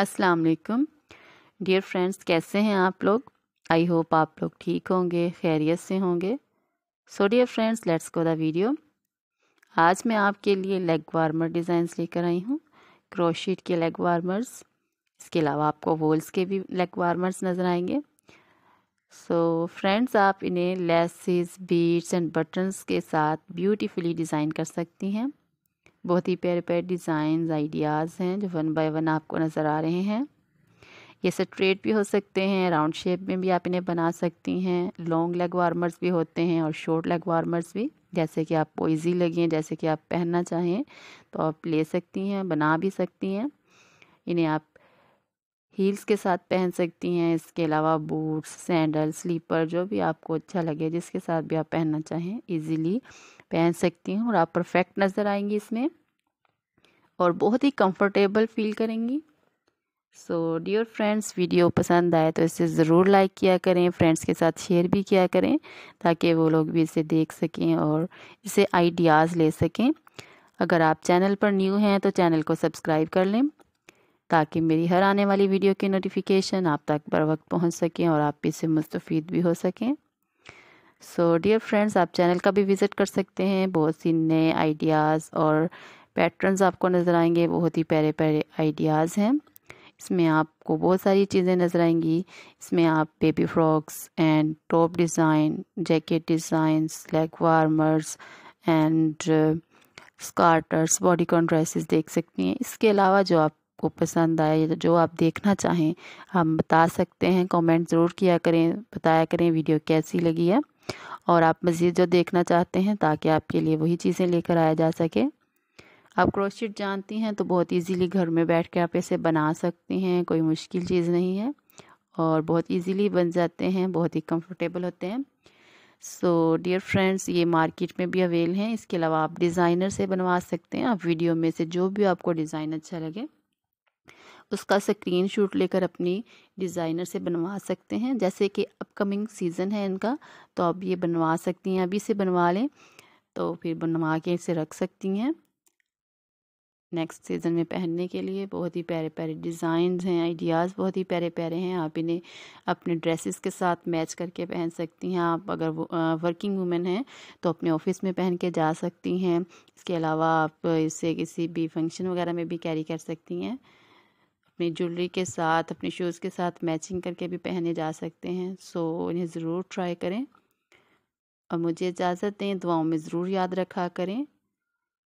अस्सलाम वालेकुम dear friends कैसे हैं आप लोग आई होप आप लोग ठीक होंगे खैरियत से होंगे so dear friends let's go the video आज मैं आपके लिए लेग वार्मर डिज़ाइंस लेकर आई हूँ क्रोशीट के लेग वार्मर्स इसके अलावा आपको वोल्स के भी लेग वार्मर्स नज़र आएंगे सो so, फ्रेंड्स आप इन्हें लेसेस बीड्स एंड बटन्स के साथ ब्यूटीफुली डिज़ाइन कर सकती हैं बहुत ही प्यारे प्यारे डिज़ाइन आइडियाज़ हैं जो वन बाय वन आपको नज़र आ रहे हैं ये स्ट्रेट भी हो सकते हैं राउंड शेप में भी आप इन्हें बना सकती हैं लॉन्ग लेग वार्मर्स भी होते हैं और शॉर्ट लेग वार्मर्स भी जैसे कि आपको ईजी लगें जैसे कि आप पहनना चाहें तो आप ले सकती हैं बना भी सकती हैं इन्हें आप हील्स के साथ पहन सकती हैं इसके अलावा बूट्स सैंडल स्लीपर जो भी आपको अच्छा लगे जिसके साथ भी आप पहनना चाहें इजीली पहन सकती हैं और आप परफेक्ट नज़र आएंगी इसमें और बहुत ही कंफर्टेबल फील करेंगी सो डियर फ्रेंड्स वीडियो पसंद आए तो इसे ज़रूर लाइक किया करें फ्रेंड्स के साथ शेयर भी किया करें ताकि वो लोग भी इसे देख सकें और इसे आइडियाज़ ले सकें अगर आप चैनल पर न्यू हैं तो चैनल को सब्सक्राइब कर लें ताकि मेरी हर आने वाली वीडियो की नोटिफिकेशन आप तक बर वक्त पहुँच सकें और आप इसे मुस्तफ़ भी हो सकें सो डियर फ्रेंड्स आप चैनल का भी विज़िट कर सकते हैं बहुत सी नए आइडियाज़ और पैटर्न्स आपको नज़र आएंगे बहुत ही प्यारे प्यारे आइडियाज़ हैं इसमें आपको बहुत सारी चीज़ें नज़र आएंगी इसमें आप baby frocks and top design jacket designs leg warmers and skirts bodycon dresses देख सकती हैं इसके अलावा जो आप आपको पसंद आए जो आप देखना चाहें हम बता सकते हैं कमेंट ज़रूर किया करें बताया करें वीडियो कैसी लगी है और आप मज़ीद जो देखना चाहते हैं ताकि आपके लिए वही चीज़ें लेकर आया जा सके आप क्रोशिट जानती हैं तो बहुत इजीली घर में बैठ के आप इसे बना सकती हैं कोई मुश्किल चीज़ नहीं है और बहुत इजीली बन जाते हैं बहुत ही कंफर्टेबल होते हैं सो डियर फ्रेंड्स ये मार्केट में भी अवेल हैं इसके अलावा आप डिज़ाइनर से बनवा सकते हैं आप वीडियो में से जो भी आपको डिज़ाइन अच्छा लगे उसका स्क्रीन शूट लेकर अपनी डिज़ाइनर से बनवा सकते हैं जैसे कि अपकमिंग सीज़न है इनका तो आप ये बनवा सकती हैं अभी से बनवा लें तो फिर बनवा के इसे रख सकती हैं नेक्स्ट सीज़न में पहनने के लिए बहुत ही प्यारे प्यारे डिज़ाइंस हैं आइडियाज़ बहुत ही प्यारे प्यारे हैं आप इन्हें अपने ड्रेसेस के साथ मैच करके पहन सकती हैं आप अगर वर्किंग वूमेन हैं तो अपने ऑफिस में पहन के जा सकती हैं इसके अलावा आप इसे किसी भी फंक्शन वगैरह में भी कैरी कर सकती हैं अपनी ज्वेलरी के साथ अपने शूज़ के साथ मैचिंग करके भी पहने जा सकते हैं सो इन्हें ज़रूर ट्राई करें और मुझे इजाज़त दें दुआओं में ज़रूर याद रखा करें